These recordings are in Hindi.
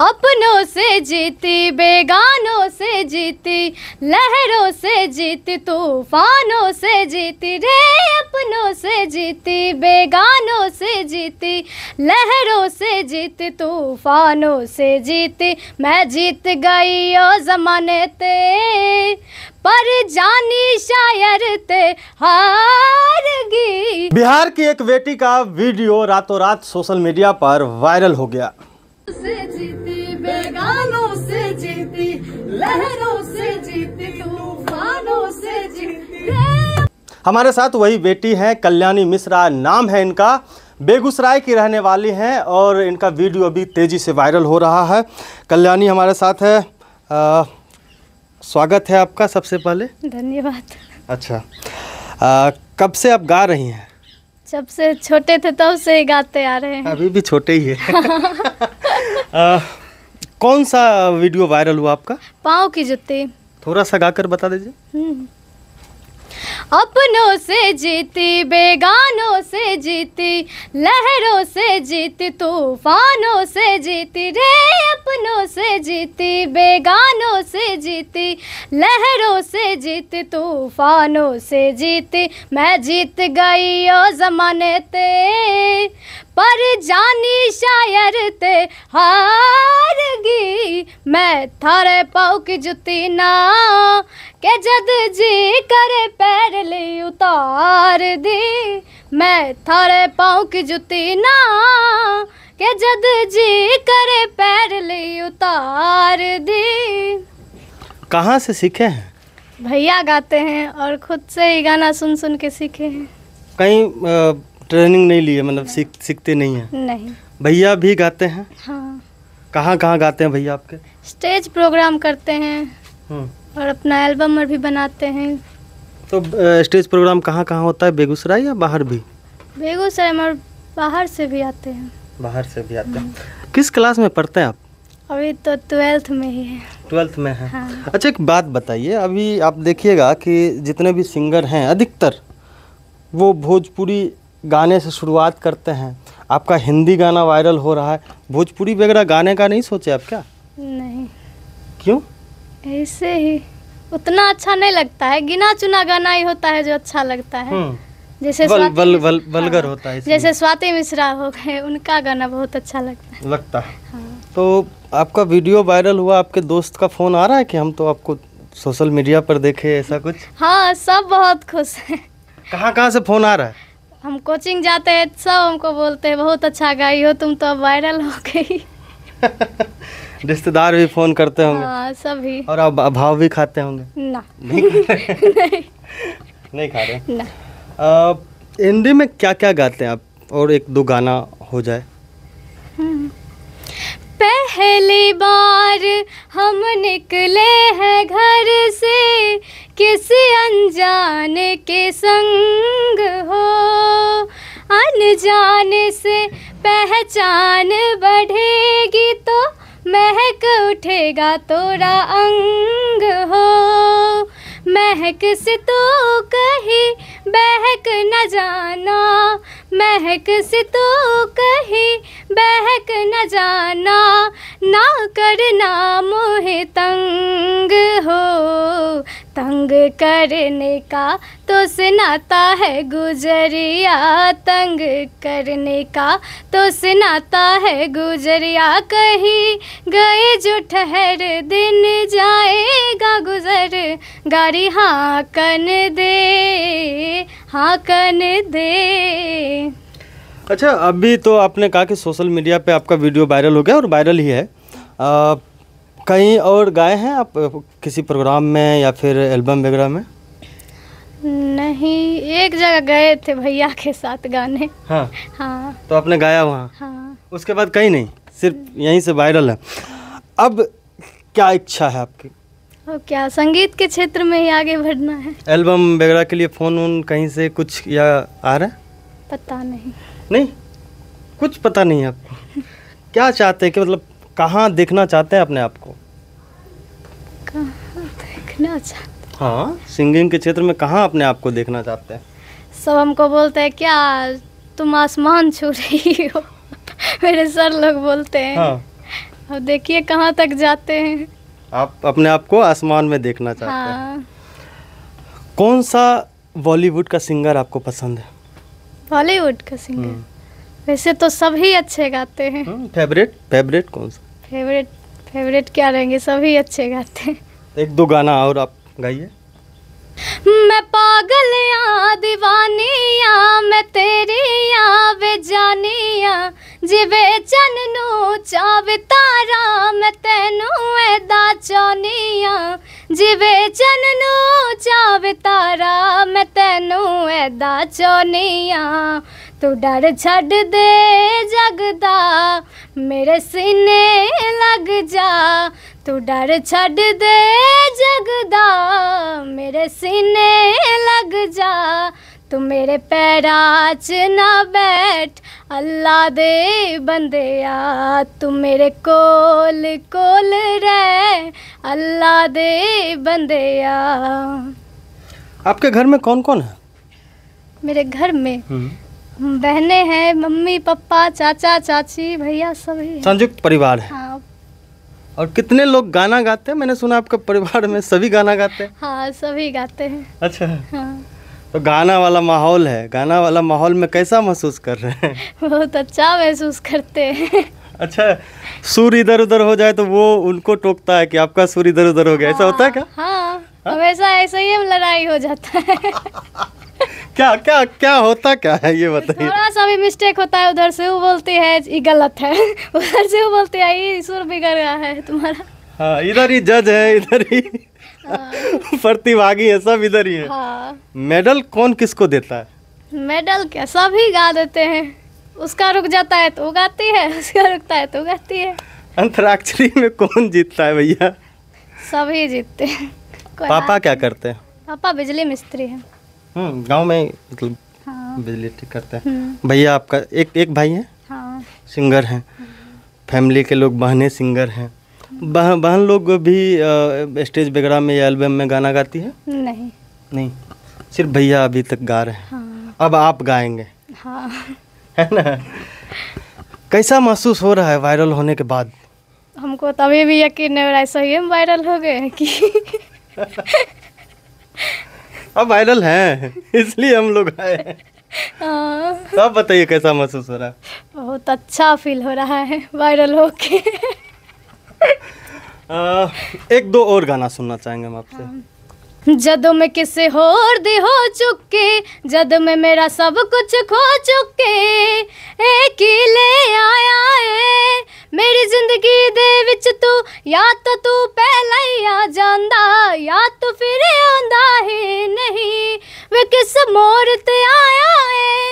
अपनों से जीती बेगानों से जीती लहरों से जीती तूफानों से जीती रे अपनों से जीती बेगानों से जीती लहरों से जीती तूफानों से जीती मैं जीत गई ओ जमाने ते पर जानी शायर ते हार गई बिहार की एक बेटी का वीडियो रातों रात सोशल मीडिया पर वायरल हो गया से जीती बेगानों से जीती लहरों से जीती तूफानों से जीती हमारे साथ वही बेटी हैं कल्याणी मिश्रा नाम है इनका बेगूसराय की रहने वाली हैं और इनका वीडियो अभी तेज़ी से वायरल हो रहा है कल्याणी हमारे साथ है आ, स्वागत है आपका सबसे पहले धन्यवाद अच्छा आ, कब से आप गा रही हैं जब से छोटे थे तब तो से गाते आ रहे हैं अभी भी छोटे ही है कौन सा वीडियो वायरल हुआ आपका पाओ के जूते थोड़ा सा गाकर बता दीजिए हम्म। अपनों से जीती बेगानों से जीती लहरों से जीती तूफानों से जीती रे अपनों से जीती बेगानों से जीती लहरों से जीती तूफानों से जीती मैं जीत गई ओ जमाने ते पर जानी शायर ते हार गी मैं थारे पाऊ की जुती ना के जद जी करे पैर ले उतार दी मैं थारे पाऊ की जुती ना के जद जी करे पैर ले उतार दी कहाँ से सीखे हैं भैया गाते हैं और खुद से ही गाना सुन सुन के सीखे हैं कहीं आ... ट्रेनिंग नहीं ली है मतलब सीख सीखते नहीं है नहीं भैया भी गाते हैं हाँ कहाँ कहाँ गाते हैं भैया आपके स्टेज प्रोग्राम करते हैं हाँ। और अपना एल्बम भी बनाते हैं तो स्टेज प्रोग्राम कहाँ कहाँ होता है बेगूसराय या बाहर भी बेगूसराय में बाहर से भी आते हैं बाहर से भी आते हैं हाँ। किस क्लास में पढ़ते हैं आप अभी तो ट्वेल्थ में ही है ट्वेल्थ में है हाँ। अच्छा एक बात बताइए अभी आप देखिएगा कि जितने भी सिंगर हैं अधिकतर वो भोजपुरी गाने से शुरुआत करते हैं आपका हिंदी गाना वायरल हो रहा है भोजपुरी वगैरह गाने का नहीं सोचे आप क्या नहीं क्यों ऐसे ही उतना अच्छा नहीं लगता है गिना चुना गाना ही होता है जो अच्छा लगता है हम्म। जैसे बल, बल, बल, बलगर होता है हाँ। जैसे स्वाति मिश्रा हो गए उनका गाना बहुत अच्छा लगता है लगता है हाँ। तो आपका वीडियो वायरल हुआ आपके दोस्त का फोन आ रहा है कि हम तो आपको सोशल मीडिया पर देखे ऐसा कुछ हाँ सब बहुत खुश हैं कहाँ कहाँ से फोन आ रहा है हम कोचिंग जाते हैं तो सब हमको बोलते हैं बहुत अच्छा गाई हो तुम तो अब वायरल हो गई रिश्तेदार भी फोन करते होंगे हाँ, सभी और अब अभाव भी खाते होंगे ना नहीं नहीं।, नहीं खा रहे ना हिंदी में क्या क्या गाते हैं आप और एक दो गाना हो जाए हम्म। पहली बार हम निकले हैं घर से किसी अनजान के संग हो अनजान से पहचान बढ़ेगी तो महक उठेगा तोरा अंग हो महक से तो कहीं बहक न जाना महक से तो कहे बहक न जाना ना करना मुँह तंग हो तंग करने का तो सुनाता है गुजरिया तंग करने का तो सुनाता है गुजरिया कहीं गए जो ठहर दिन जाएगा गुजर गारी हाँ कन दे हाकन दे अच्छा अभी तो आपने कहा कि सोशल मीडिया पे आपका वीडियो वायरल हो गया और वायरल ही है आ, कहीं और गाए हैं आप किसी प्रोग्राम में या फिर एल्बम वगैरह में नहीं एक जगह गए थे भैया के साथ गाने हाँ हाँ तो आपने गाया वहाँ हाँ उसके बाद कहीं नहीं सिर्फ यहीं से वायरल है अब क्या इच्छा है आपकी क्या संगीत के क्षेत्र में ही आगे बढ़ना है एल्बम वगैरह के लिए फ़ोन उन कहीं से कुछ या आ रहा है पता नहीं नहीं कुछ पता नहीं आपको क्या चाहते हैं कि मतलब कहाँ देखना चाहते हैं अपने आप को देखना चाहते हाँ सिंगिंग के क्षेत्र में कहाँ अपने आप को देखना चाहते हैं सब हमको बोलते हैं क्या तुम आसमान छू रही हो मेरे सर लोग बोलते हैं हाँ। अब देखिए कहाँ तक जाते हैं आप अपने आप को आसमान में देखना चाहते हैं हाँ। कौन सा बॉलीवुड का सिंगर आपको पसंद है बॉलीवुड का सिंगर हम्म। वैसे तो सभी अच्छे गाते हैं फेवरेट हम्म, फेवरेट कौन सा फेवरेट फेवरेट क्या रहेंगे सभी अच्छे गाते हैं एक दो गाना और आप गाइए मैं पागल या दीवानी या मैं तेरी या बेजानी या ਜਿਵੇਂ ਚੰਨ ਨੂੰ ਚਾਵੇ ਤਾਰਾ ਮੈਂ ਤੈਨੂੰ ਐਦਾ ਚਾਹਨੀਆਂ ਜਿਵੇਂ ਚੰਨ ਨੂੰ ਚਾਵੇ ਤਾਰਾ ਮੈਂ ਤੈਨੂੰ ਐਦਾ ਚਾਹਨੀਆਂ ਤੂੰ ਡਰ ਛੱਡ ਦੇ ਜਗ ਦਾ ਮੇਰੇ ਸੀਨੇ ਲੱਗ ਜਾ ਤੂੰ ਡਰ ਛੱਡ ਦੇ ਜਗ ਦਾ ਮੇਰੇ ਸੀਨੇ ਲੱਗ ਜਾ तू मेरे पैराच ना बैठ अल्लाह दे आ तू मेरे कोल कोल रह अल्लाह दे आ आपके घर में कौन कौन है मेरे घर में हम्म। बहने हैं मम्मी पापा चाचा चाची भैया सभी संयुक्त परिवार है हाँ और कितने लोग गाना गाते हैं मैंने सुना आपका परिवार में सभी गाना गाते हैं हाँ सभी गाते हैं अच्छा हाँ तो गाना वाला माहौल है गाना वाला माहौल में कैसा महसूस कर रहे हैं बहुत अच्छा महसूस करते हैं अच्छा सूर इधर उधर हो जाए तो वो उनको टोकता है कि आपका सूर इधर उधर हो गया ऐसा होता है क्या हाँ, हाँ, हाँ? हमेशा ऐसे ही हम लड़ाई हो जाता है क्या क्या क्या होता क्या है ये बताइए थोड़ा सा भी मिस्टेक होता है उधर से वो बोलती है ये गलत है उधर से वो बोलती है ये सुर बिगड़ गया है तुम्हारा हाँ इधर ही जज है इधर ही प्रतिभागी है सब इधर ही है हाँ। मेडल कौन किसको देता है मेडल क्या सब ही गा देते हैं उसका रुक जाता है तो गाती है उसका रुकता है तो गाती है अंतराक्षरी में कौन जीतता है भैया सभी जीतते हैं पापा क्या करते हैं पापा बिजली मिस्त्री है हम्म, गाँव में मतलब हाँ। बिजली ठीक करते हैं हम्म। भैया आपका एक एक भाई है हाँ। सिंगर हैं हम्म। फैमिली के लोग बहने सिंगर हैं बहन बहन लोग भी स्टेज वगैरह में या एल्बम में गाना गाती है नहीं नहीं सिर्फ भैया अभी तक गा रहे हैं हाँ। अब आप गाएंगे हाँ। है ना कैसा महसूस हो रहा है वायरल होने के बाद हमको तभी तो भी यकीन नहीं हो रहा है सही हम वायरल हो गए कि अब वायरल हैं इसलिए हम लोग आए हाँ। तो आप बताइए कैसा महसूस हो रहा है बहुत अच्छा फील हो रहा है वायरल होके एक दो और गाना सुनना चाहेंगे हम आपसे हाँ। जद में किसे होर दे हो चुके जद में मेरा सब कुछ खो चुके एक ले आया है मेरी जिंदगी दे विच तू या तो तू पहले ही आ जांदा या तो फिर आंदा ही नहीं वे किस मोड़ ते आया है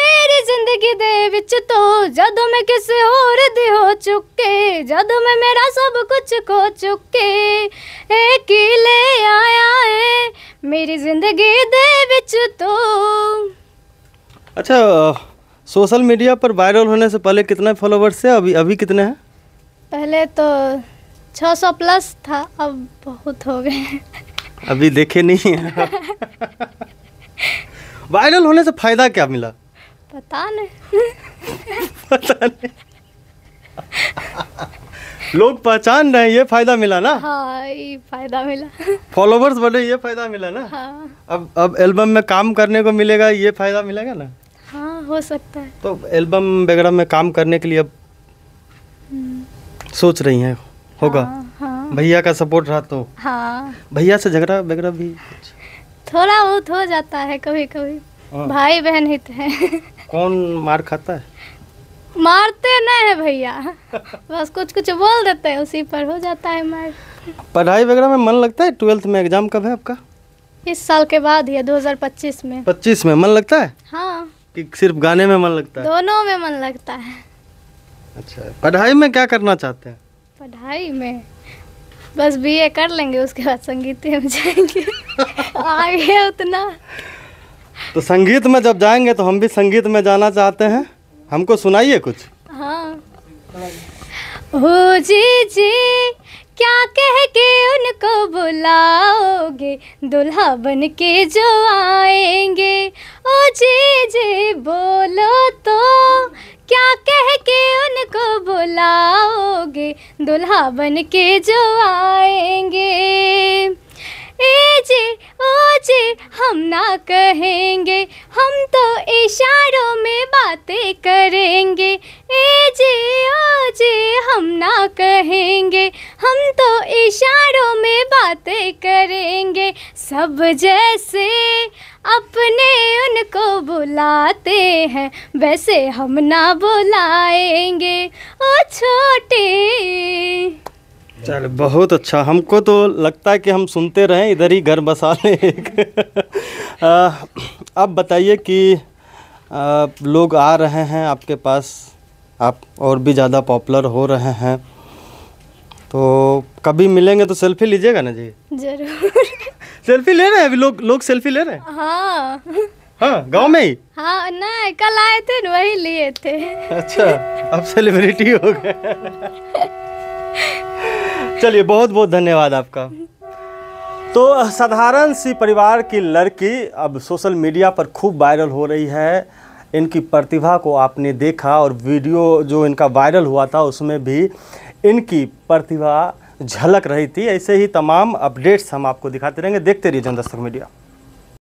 मेरी जिंदगी दे विच तो जद मैं किसे और दे हो चुके जद मैं मेरा सब कुछ खो चुके एक ले आया है मेरी जिंदगी दे बिच तो अच्छा सोशल मीडिया पर वायरल होने से पहले कितने फॉलोवर्स थे अभी अभी कितने हैं पहले तो 600 प्लस था अब बहुत हो गए अभी देखे नहीं वायरल होने से फ़ायदा क्या मिला पता नहीं पता नहीं लोग पहचान रहे हैं ये फायदा मिला ना हाँ ये फायदा मिला फॉलोवर्स बढ़े ये फायदा मिला ना हाँ। अब अब एल्बम में काम करने को मिलेगा ये फायदा मिलेगा ना हाँ हो सकता है तो एल्बम वगैरह में काम करने के लिए अब सोच रही हैं होगा हाँ, हाँ। भैया का सपोर्ट रहा तो हाँ। भैया से झगड़ा वगैरह भी थोड़ा बहुत हो जाता है कभी कभी हाँ। भाई बहन हित है कौन मार खाता है मारते नहीं है भैया बस कुछ कुछ बोल देते हैं उसी पर हो जाता है मार पढ़ाई वगैरह में मन लगता है ट्वेल्थ में एग्जाम कब है आपका इस साल के बाद ही है 2025 में 25 में मन लगता है हाँ कि सिर्फ गाने में मन लगता है दोनों में मन लगता है अच्छा पढ़ाई में क्या करना चाहते हैं पढ़ाई में बस बीए कर लेंगे उसके बाद संगीत में जाएंगे आगे उतना तो संगीत में जब जाएंगे तो हम भी संगीत में जाना चाहते हैं हमको सुनाइए कुछ हाँ हो जी जी क्या कह के उनको बुलाओगे दुल्हा बन के जो आएंगे ओ जी जी बोलो तो क्या कह के उनको बुलाओगे दुल्हा बन के जो आएंगे ए जी ओ सोचे हम ना कहेंगे हम तो इशारों में बातें करेंगे ए जे ओ जे हम ना कहेंगे हम तो इशारों में बातें करेंगे सब जैसे अपने उनको बुलाते हैं वैसे हम ना बुलाएंगे ओ छोटे चल बहुत अच्छा हमको तो लगता है कि हम सुनते रहें इधर ही घर बसा लें एक बताइए कि आ, लोग आ रहे हैं आपके पास आप और भी ज़्यादा पॉपुलर हो रहे हैं तो कभी मिलेंगे तो सेल्फी लीजिएगा ना जी जरूर सेल्फी ले रहे हैं अभी लोग लोग सेल्फी ले रहे हैं हाँ हाँ गांव में ही हाँ ना कल आए थे वही लिए थे अच्छा अब सेलिब्रिटी हो गए चलिए बहुत बहुत धन्यवाद आपका तो साधारण सी परिवार की लड़की अब सोशल मीडिया पर खूब वायरल हो रही है इनकी प्रतिभा को आपने देखा और वीडियो जो इनका वायरल हुआ था उसमें भी इनकी प्रतिभा झलक रही थी ऐसे ही तमाम अपडेट्स हम आपको दिखाते रहेंगे देखते रहिए जनदस्तक मीडिया